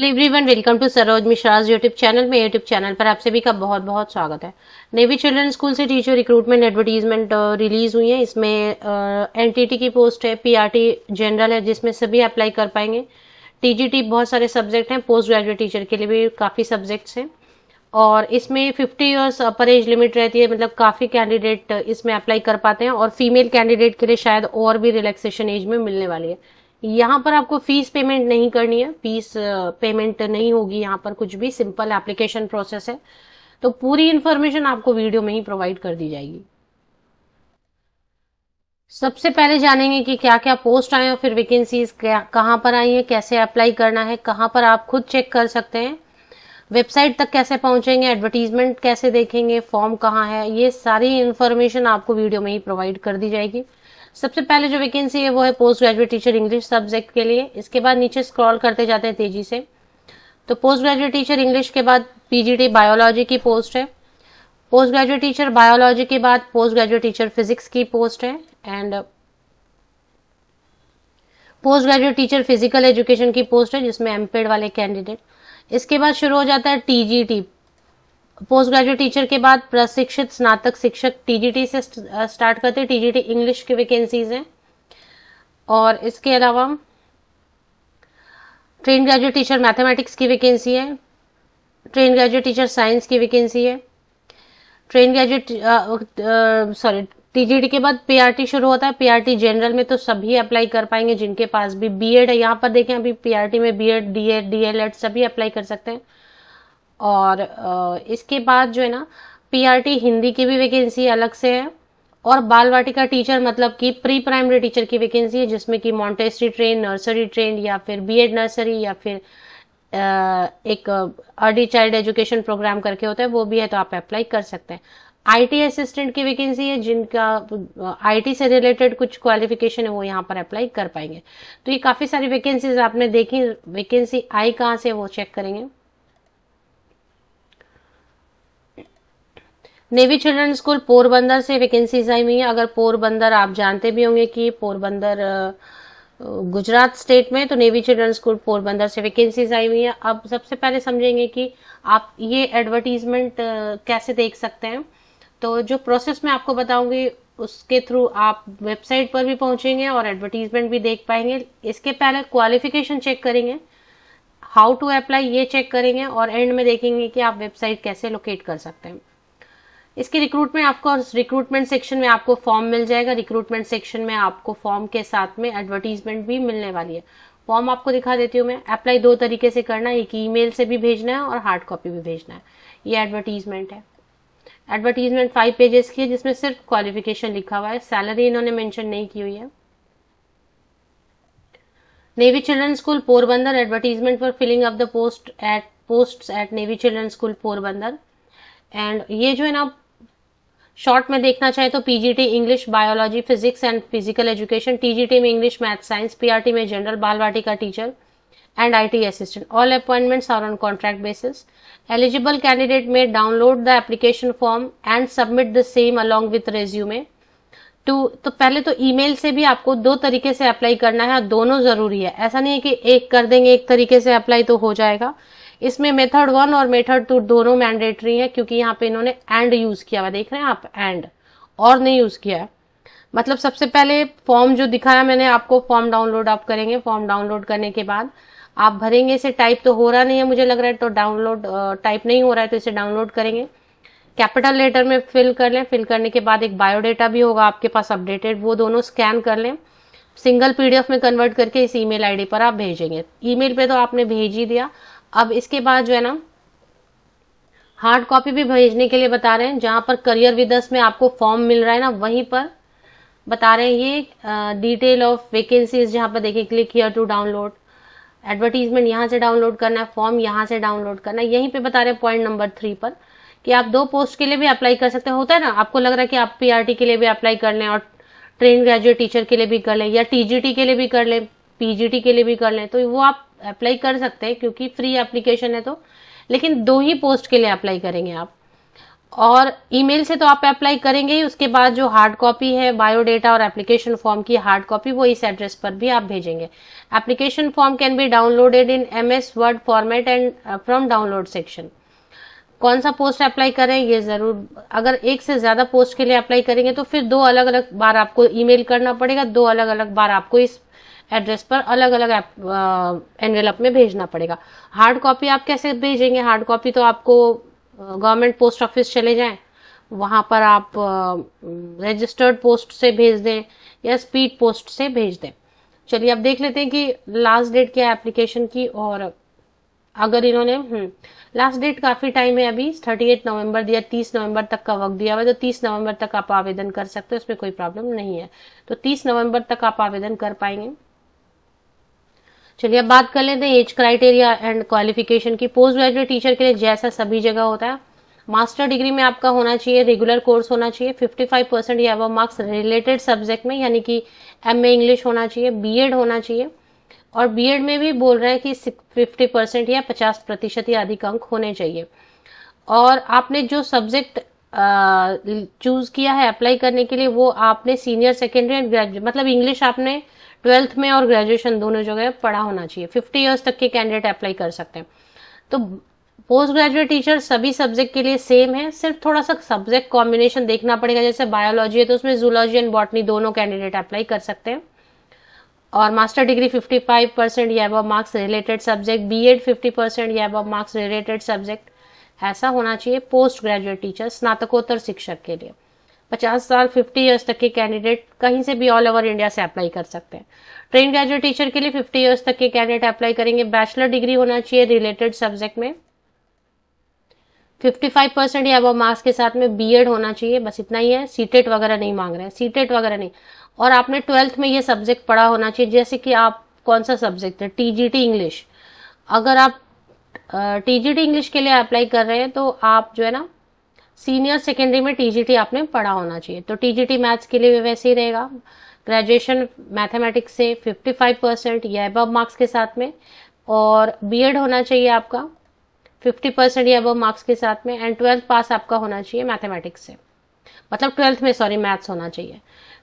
hello one welcome to Saroj Mishra YouTube channel में YouTube channel पर आप सभी का बहुत बहुत स्वागत है नेवी चिल्ड्रन स्कूल से टीचर रिक्रूटमेंट एडवर्टीजमेंट रिलीज हुई है इसमें एनटीटी की पोस्ट है पीआरटी जनरल है जिसमें सभी अप्लाई कर पाएंगे टीजीटी बहुत सारे सब्जेक्ट हैं पोस्ट ग्रेजुएट टीचर के लिए भी काफ़ी सब्जेक्ट्स हैं और इसमें fifty years upper age limit रहती है मतलब काफ़ी कैंडिडेट इसमें अप्लाई कर पाते हैं और फीमेल कैंडिडेट के लिए शायद और भी रिलैक्सेशन एज में मिलने वाली है यहाँ पर आपको फीस पेमेंट नहीं करनी है फीस पेमेंट नहीं होगी यहाँ पर कुछ भी सिंपल एप्लीकेशन प्रोसेस है तो पूरी इंफॉर्मेशन आपको वीडियो में ही प्रोवाइड कर दी जाएगी सबसे पहले जानेंगे कि क्या क्या पोस्ट आए और फिर वैकेंसीज कहाँ पर आई है कैसे अप्लाई करना है कहाँ पर आप खुद चेक कर सकते हैं वेबसाइट तक कैसे पहुंचेंगे एडवर्टीजमेंट कैसे देखेंगे फॉर्म कहाँ है ये सारी इंफॉर्मेशन आपको वीडियो में ही प्रोवाइड कर दी जाएगी सबसे पहले जो वैकेंसी है वो है post graduate teacher English subject के लिए इसके बाद नीचे स्क्रॉल करते जाते हैं तेजी से तो पोस्ट ग्रेजुएट टीचर इंग्लिश के बाद पीजीटी बायोलॉजी की पोस्ट है पोस्ट ग्रेजुएट टीचर बायोलॉजी के बाद पोस्ट ग्रेजुएट टीचर फिजिक्स की पोस्ट है and post graduate teacher physical education की पोस्ट है जिसमें एमपेड वाले कैंडिडेट इसके बाद शुरू हो जाता है टीजीटी पोस्ट ग्रेजुएट टीचर के बाद प्रशिक्षित स्नातक शिक्षक टीजीटी से स्टार्ट करते हैं टीजीटी इंग्लिश की वैकेंसीज हैं और इसके अलावा ट्रेन ग्रेजुएट टीचर मैथमेटिक्स की वैकेंसी है ट्रेन ग्रेजुएट टीचर साइंस की वैकेंसी है ट्रेन ग्रेजुएट सॉरी टीजीडी के बाद पीआरटी शुरू होता है पीआरटी जनरल में तो सभी अप्लाई कर पाएंगे जिनके पास भी बीएड है यहाँ पर देखें अभी पीआरटी में बीएड डीएड डीएलएड सभी अप्लाई कर सकते हैं और इसके बाद जो है ना पीआरटी हिंदी की भी वैकेंसी अलग से है और बाल वाटिका टीचर मतलब कि प्री प्राइमरी टीचर की वैकेंसी है जिसमें कि मॉन्टेस्ट्री ट्रेन नर्सरी ट्रेन या फिर बीएड नर्सरी या फिर एक अर्ली चाइल्ड एजुकेशन प्रोग्राम करके होता है वो भी है तो आप अप्लाई कर सकते हैं आईटी असिस्टेंट की वैकेंसी है जिनका आईटी से रिलेटेड कुछ क्वालिफिकेशन है वो यहाँ पर अप्लाई कर पाएंगे तो ये काफ़ी सारी वैकेंसीज आपने देखी वैकेंसी आई कहाँ से वो चेक करेंगे नेवी चिल्ड्रन स्कूल पोरबंदर से वैकेंसीज आई हुई है अगर पोरबंदर आप जानते भी होंगे कि पोरबंदर गुजरात स्टेट में तो नेवी चिल्ड्रन स्कूल पोरबंदर से वैकेंसीज आई हुई है अब सबसे पहले समझेंगे कि आप ये एडवर्टीजमेंट कैसे देख सकते हैं तो जो प्रोसेस मैं आपको बताऊंगी उसके थ्रू आप वेबसाइट पर भी पहुंचेंगे और एडवर्टीजमेंट भी देख पाएंगे इसके पहले क्वालिफिकेशन चेक करेंगे हाउ टू अप्लाई ये चेक करेंगे और एंड में देखेंगे कि आप वेबसाइट कैसे लोकेट कर सकते हैं इसके रिक्रूटमेंट आपको रिक्रूटमेंट सेक्शन में आपको फॉर्म मिल जाएगा रिक्रूटमेंट सेक्शन में आपको फॉर्म के साथ में एडवर्टीजमेंट भी मिलने वाली है फॉर्म आपको दिखा देती हूँ मैं अप्लाई दो तरीके से करना है एक ईमेल से भी भेजना है और हार्ड कॉपी भी भेजना है ये एडवर्टीजमेंट है एडवर्टीजमेंट फाइव पेजेस की है जिसमें सिर्फ क्वालिफिकेशन लिखा हुआ है सैलरी इन्होंने मेंशन नहीं की हुई है navy children school Porbandar advertisement for filling up the post at post at navy children school Porbandar and ये जो है ना शॉर्ट में देखना चाहे तो PGT English biology physics and physical education TGT में इंग्लिश मैथ साइंस पीआरटी में जनरल बालवाटी का teacher and IT assistant all appointments are on contract basis eligible candidate may download the application form and submit the same along with resume to तो पहले तो email से भी आपको दो तरीके से अप्लाई करना है और दोनों जरूरी है ऐसा नहीं है कि एक कर देंगे एक तरीके से अप्लाई तो हो जाएगा इसमें मेथड वन और मेथड टू दोनों मैंडेटरी है क्योंकि यहाँ पे इन्होंने एंड यूज किया हुआ देख रहे हैं आप एंड और नहीं यूज किया है मतलब सबसे पहले फॉर्म जो दिखाया मैंने आपको फॉर्म डाउनलोड आप करेंगे फॉर्म डाउनलोड करने के बाद आप भरेंगे इसे टाइप तो हो रहा नहीं है मुझे लग रहा है तो डाउनलोड टाइप नहीं हो रहा है तो इसे डाउनलोड करेंगे कैपिटल लेटर में फिल कर लें फिल करने के बाद एक बायोडेटा भी होगा आपके पास अपडेटेड वो दोनों स्कैन कर लें सिंगल पीडीएफ में कन्वर्ट करके इस ईमेल आईडी पर आप भेजेंगे ईमेल पे तो आपने भेज ही दिया अब इसके बाद जो है ना हार्ड कॉपी भी भेजने के लिए बता रहे हैं जहां पर करियर विदर्स में आपको फॉर्म मिल रहा है ना वहीं पर बता रहे हैं ये डिटेल ऑफ वेकेंसीज जहां पर देखिए click here to download advertisement यहाँ से डाउनलोड करना है फॉर्म यहाँ से डाउनलोड करना है यहीं पे बता रहे हैं पॉइंट नंबर थ्री पर कि आप दो पोस्ट के लिए भी अप्लाई कर सकते हैं होता है ना आपको लग रहा है कि आप पीआरटी के लिए भी अप्लाई कर लें और ट्रेन ग्रेजुएट टीचर के लिए भी कर लें या टीजीटी के लिए भी कर लें पीजीटी के लिए भी कर लें तो वो आप अप्लाई कर सकते हैं क्योंकि फ्री एप्लीकेशन है तो लेकिन दो ही पोस्ट के लिए अप्लाई करेंगे आप और ईमेल से तो आप अप्लाई करेंगे ही उसके बाद जो हार्ड कॉपी है बायोडेटा और एप्लीकेशन फॉर्म की हार्ड कॉपी वो इस एड्रेस पर भी आप भेजेंगे application form can be downloaded in M S word format and from download section कौन सा पोस्ट अप्लाई करें ये जरूर अगर एक से ज्यादा पोस्ट के लिए अप्लाई करेंगे तो फिर दो अलग अलग बार आपको ईमेल करना पड़ेगा दो अलग अलग बार आपको इस एड्रेस पर अलग अलग एनवेलप में भेजना पड़ेगा हार्ड कॉपी आप कैसे भेजेंगे हार्ड कॉपी तो आपको गवर्नमेंट पोस्ट ऑफिस चले जाएं वहाँ पर आप रजिस्टर्ड पोस्ट से भेज दें या स्पीड पोस्ट से भेज दें चलिए अब देख लेते हैं कि लास्ट डेट क्या है एप्लीकेशन की और अगर इन्होंने लास्ट हम्म, डेट काफी टाइम है अभी थर्टी एट नवम्बर दिया तीस नवंबर तक का वक्त दिया हुआ तो तीस नवंबर तक आप आवेदन कर सकते हो इसमें कोई प्रॉब्लम नहीं है तो तीस नवंबर तक आप आवेदन कर पाएंगे चलिए अब बात कर लेते हैं एज क्राइटेरिया एंड क्वालिफिकेशन की पोस्ट ग्रेजुएट टीचर के लिए जैसा सभी जगह होता है मास्टर डिग्री में आपका होना चाहिए रेगुलर कोर्स होना चाहिए 55 परसेंट या वह मार्क्स रिलेटेड सब्जेक्ट में यानी कि एम ए इंग्लिश होना चाहिए बीएड होना चाहिए और बीएड में भी बोल रहे हैं कि 50 परसेंट या 50 प्रतिशत या अधिक अंक होने चाहिए और आपने जो सब्जेक्ट चूज किया है अप्लाई करने के लिए वो आपने सीनियर सेकेंडरी एंड ग्रेजुएट मतलब इंग्लिश आपने ट्वेल्थ में और ग्रेजुएशन दोनों जगह पढ़ा होना चाहिए फिफ्टी ईयर्स तक के कैंडिडेट अप्लाई कर सकते हैं तो पोस्ट ग्रेजुएट टीचर सभी सब्जेक्ट के लिए सेम है सिर्फ थोड़ा सा सब्जेक्ट कॉम्बिनेशन देखना पड़ेगा जैसे बायोलॉजी है तो उसमें जूलॉजी एंड बॉटनी दोनों कैंडिडेट अप्लाई कर सकते हैं और मास्टर डिग्री 55 परसेंट या अब marks related subject BEd 50 percent या अब मार्क्स रिलेटेड सब्जेक्ट ऐसा होना चाहिए पोस्ट ग्रेजुएट टीचर स्नातकोत्तर शिक्षक के लिए पचास साल फिफ्टी ईयर्स तक के कैंडिडेट कहीं से भी ऑल ओवर इंडिया से अप्लाई कर सकते हैं ट्रेन ग्रेजुएट टीचर के लिए फिफ्टी ईयर्स तक के कैंडिडेट अप्लाई करेंगे बैचलर डिग्री होना चाहिए रिलेटेड सब्जेक्ट में फिफ्टी फाइव परसेंट या वो मार्क्स के साथ में बी होना चाहिए बस इतना ही है सीटेट वगैरह नहीं मांग रहे हैं सीटेट वगैरह नहीं और आपने ट्वेल्थ में ये सब्जेक्ट पढ़ा होना चाहिए जैसे कि आप कौन सा सब्जेक्ट है टीजीटी इंग्लिश अगर आप टीजीटी इंग्लिश के लिए अप्लाई कर रहे हैं तो आप जो है ना सीनियर सेकेंडरी में टीजीटी आपने पढ़ा होना चाहिए तो टीजीटी मैथ्स के लिए वैसे ही रहेगा ग्रेजुएशन मैथमेटिक्स से 55 परसेंट या अबव मार्क्स के साथ में और बीएड होना चाहिए आपका 50 परसेंट या अबव मार्क्स के साथ में एंड ट्वेल्थ पास आपका होना चाहिए मैथमेटिक्स से मतलब ट्वेल्थ में सॉरी मैथ्स होना चाहिए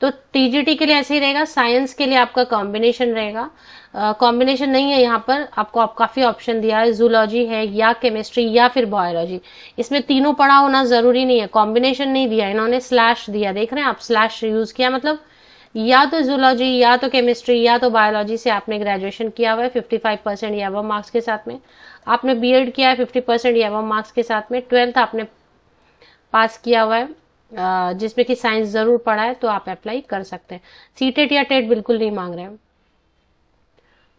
तो टीजीटी के लिए ऐसे ही रहेगा साइंस के लिए आपका कॉम्बिनेशन रहेगा कॉम्बिनेशन नहीं है यहाँ पर आपको आप काफ़ी ऑप्शन दिया है जूलॉजी है या केमिस्ट्री या फिर बायोलॉजी इसमें तीनों पढ़ा होना ज़रूरी नहीं है कॉम्बिनेशन नहीं दिया इन्होंने स्लैश दिया देख रहे हैं आप स्लैश यूज़ किया मतलब या तो जूलॉजी या तो केमिस्ट्री या तो बायोलॉजी से आपने ग्रेजुएशन किया हुआ है फिफ्टी फाइव परसेंट या वो मार्क्स के साथ में आपने एड किया है फिफ्टी परसेंट या वो मार्क्स के साथ में ट्वेल्थ आपने पास किया हुआ है जिसमें कि साइंस ज़रूर पढ़ा है तो आप अप्लाई कर सकते हैं सी टेट या टेट बिल्कुल नहीं मांग रहे हैं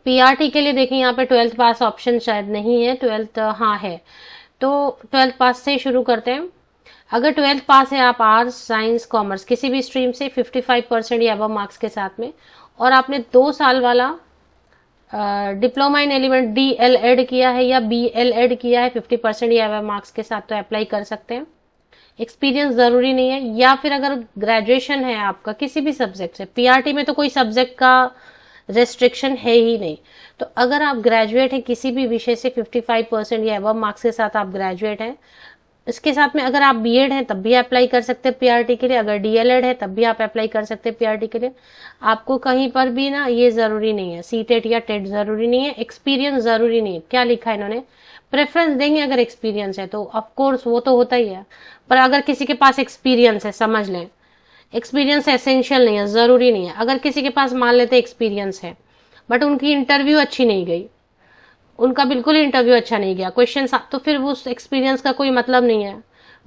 पीआरटी के लिए देखें यहाँ पे ट्वेल्थ पास ऑप्शन शायद नहीं है ट्वेल्थ हाँ है तो ट्वेल्थ पास से शुरू करते हैं अगर ट्वेल्थ पास है आप आर्ट्स साइंस कॉमर्स किसी भी स्ट्रीम से 55 परसेंट या अब मार्क्स के साथ में और आपने दो साल वाला diploma in element D El Ed किया है या बी एल एड किया है 50 परसेंट या अब मार्क्स के साथ तो अप्लाई कर सकते हैं एक्सपीरियंस ज़रूरी नहीं है या फिर अगर ग्रेजुएशन है आपका किसी भी सब्जेक्ट से पीआरटी में तो कोई सब्जेक्ट का रेस्ट्रिक्शन है ही नहीं तो अगर आप ग्रेजुएट हैं किसी भी विषय से 55 परसेंट या अब मार्क्स के साथ आप ग्रेजुएट हैं इसके साथ में अगर आप बीएड हैं तब भी अप्लाई कर सकते हैं पीआरटी के लिए अगर डीएलएड है तब भी आप अप्लाई कर सकते हैं पीआरटी के लिए आपको कहीं पर भी ना ये जरूरी नहीं है सी टेट e या टेट e जरूरी नहीं है एक्सपीरियंस जरूरी नहीं है क्या लिखा है इन्होंने प्रेफरेंस देंगे अगर एक्सपीरियंस है तो ऑफकोर्स वो तो होता ही है पर अगर किसी के पास एक्सपीरियंस है समझ लें एक्सपीरियंस एसेंशियल नहीं है ज़रूरी नहीं है अगर किसी के पास मान लेते एक्सपीरियंस है बट उनकी इंटरव्यू अच्छी नहीं गई उनका बिल्कुल इंटरव्यू अच्छा नहीं गया क्वेश्चन तो फिर उस एक्सपीरियंस का कोई मतलब नहीं है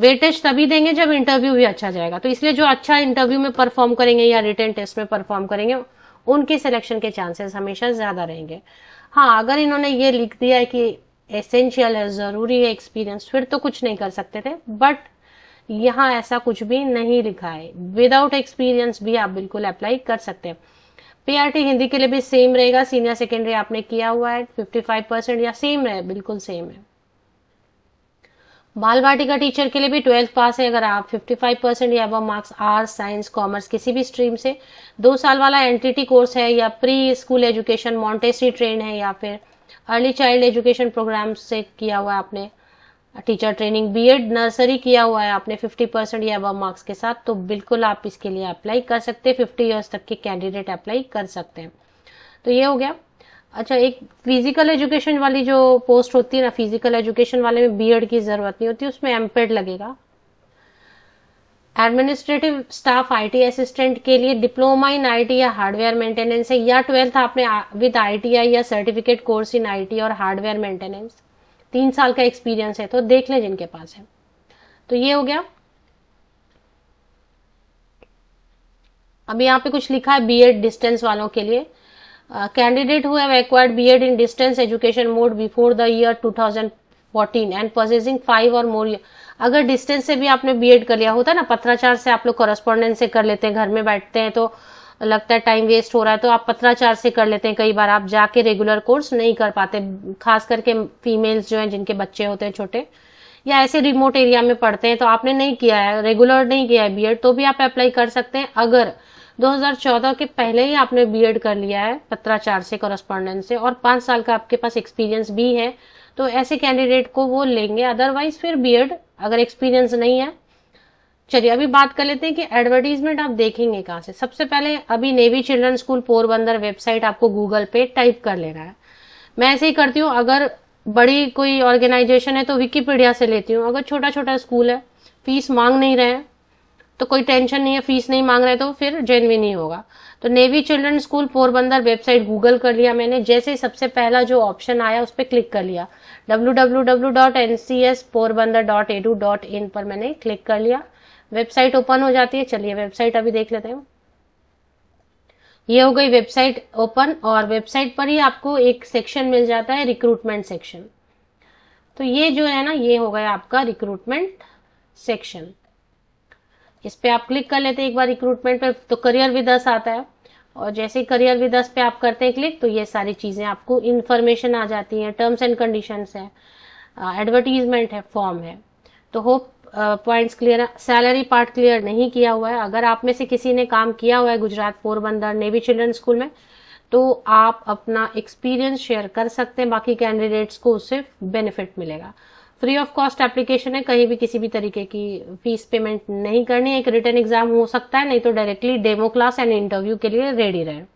वेटेज तभी देंगे जब इंटरव्यू भी अच्छा जाएगा तो इसलिए जो अच्छा इंटरव्यू में परफॉर्म करेंगे या रिटर्न टेस्ट में परफॉर्म करेंगे उनके सिलेक्शन के चांसेस हमेशा ज़्यादा रहेंगे हाँ अगर इन्होंने ये लिख दिया है कि एसेंशियल है ज़रूरी है एक्सपीरियंस फिर तो कुछ नहीं कर सकते थे बट यहाँ ऐसा कुछ भी नहीं लिखा है विदाउट एक्सपीरियंस भी आप बिल्कुल अप्लाई कर सकते हैं पीआरटी हिंदी के लिए भी सेम रहेगा सीनियर सेकेंडरी आपने किया हुआ है 55 परसेंट या सेम रहे बिल्कुल सेम है बाल का टीचर के लिए भी ट्वेल्थ पास है अगर आप 55 परसेंट या वह मार्क्स आर्ट्स साइंस कॉमर्स किसी भी स्ट्रीम से दो साल वाला एनटीटी कोर्स है या pre school education Montessori train है या फिर अर्ली चाइल्ड एजुकेशन प्रोग्राम से किया हुआ आपने टीचर ट्रेनिंग बीएड नर्सरी किया हुआ है आपने 50 परसेंट या अब मार्क्स के साथ तो बिल्कुल आप इसके लिए अप्लाई कर सकते हैं 50 इयर्स तक के कैंडिडेट अप्लाई कर सकते हैं तो ये हो गया अच्छा एक फिजिकल एजुकेशन वाली जो पोस्ट होती है ना फिजिकल एजुकेशन वाले में बीएड की जरूरत नहीं होती उसमें एमपेड लगेगा एडमिनिस्ट्रेटिव स्टाफ आईटी असिस्टेंट के लिए डिप्लोमा इन आईटी या हार्डवेयर मेंटेनेंस है या ट्वेल्थ आपने विद आईटीआई या सर्टिफिकेट कोर्स इन आईटी और हार्डवेयर मेंटेनेंस तीन साल का एक्सपीरियंस है तो देख लें जिनके पास है तो ये हो गया अभी यहाँ पे कुछ लिखा है बीएड डिस्टेंस वालों के लिए candidate who have acquired BEd in distance education mode before the year 2014 and possessing five और मोर अगर डिस्टेंस से भी आपने बीएड कर लिया होता ना पत्राचार से आप लोग कॉरेस्पॉन्डेंस से कर लेते हैं घर में बैठते हैं तो लगता है टाइम वेस्ट हो रहा है तो आप पत्राचार से कर लेते हैं कई बार आप जाके रेगुलर कोर्स नहीं कर पाते खास करके फीमेल्स जो हैं जिनके बच्चे होते हैं छोटे या ऐसे रिमोट एरिया में पढ़ते हैं तो आपने नहीं किया है रेगुलर नहीं किया है बीएड तो भी आप अप्लाई कर सकते हैं अगर 2014 के पहले ही आपने बीएड कर लिया है पत्राचार से कॉरेस्पॉन्डेंट से और पांच साल का आपके पास एक्सपीरियंस भी है तो ऐसे कैंडिडेट को वो लेंगे अदरवाइज फिर बीएड अगर एक्सपीरियंस नहीं है चलिए अभी बात कर लेते हैं कि एडवर्टीजमेंट आप देखेंगे कहाँ से सबसे पहले अभी navy children school Porbandar website आपको गूगल पे टाइप कर लेना है मैं ऐसे ही करती हूँ अगर बड़ी कोई ऑर्गेनाइजेशन है तो विकीपीडिया से लेती हूँ अगर छोटा छोटा स्कूल है फीस मांग नहीं रहे हैं तो कोई टेंशन नहीं है फीस नहीं मांग रहे तो फिर जेनविन ही होगा तो navy children school Porbandar website Google कर लिया मैंने जैसे ही सबसे पहला जो ऑप्शन आया उस पर क्लिक कर लिया W W W dot Porbandar dot dot in पर मैंने क्लिक कर लिया वेबसाइट ओपन हो जाती है चलिए वेबसाइट अभी देख लेते हैं ये हो गई वेबसाइट ओपन और वेबसाइट पर ही आपको एक सेक्शन मिल जाता है रिक्रूटमेंट सेक्शन तो ये जो है ना ये हो गया आपका रिक्रूटमेंट सेक्शन इस पर आप क्लिक कर लेते हैं एक बार रिक्रूटमेंट पे तो करियर विद अस आता है और जैसे ही करियर विद अस पे आप करते हैं क्लिक तो ये सारी चीज़ें आपको इन्फॉर्मेशन आ जाती है टर्म्स एंड कंडीशंस है एडवर्टीजमेंट है फॉर्म है तो hope points clear salary part clear नहीं किया हुआ है अगर आप में से किसी ने काम किया हुआ है Gujarat Porbandar navy children school में तो आप अपना एक्सपीरियंस शेयर कर सकते हैं बाकी कैंडिडेट्स को उससे बेनिफिट मिलेगा फ्री ऑफ कॉस्ट एप्लीकेशन है कहीं भी किसी भी तरीके की फीस पेमेंट नहीं करनी एक रिटर्न एग्जाम हो सकता है नहीं तो directly demo class and interview के लिए रेडी रहें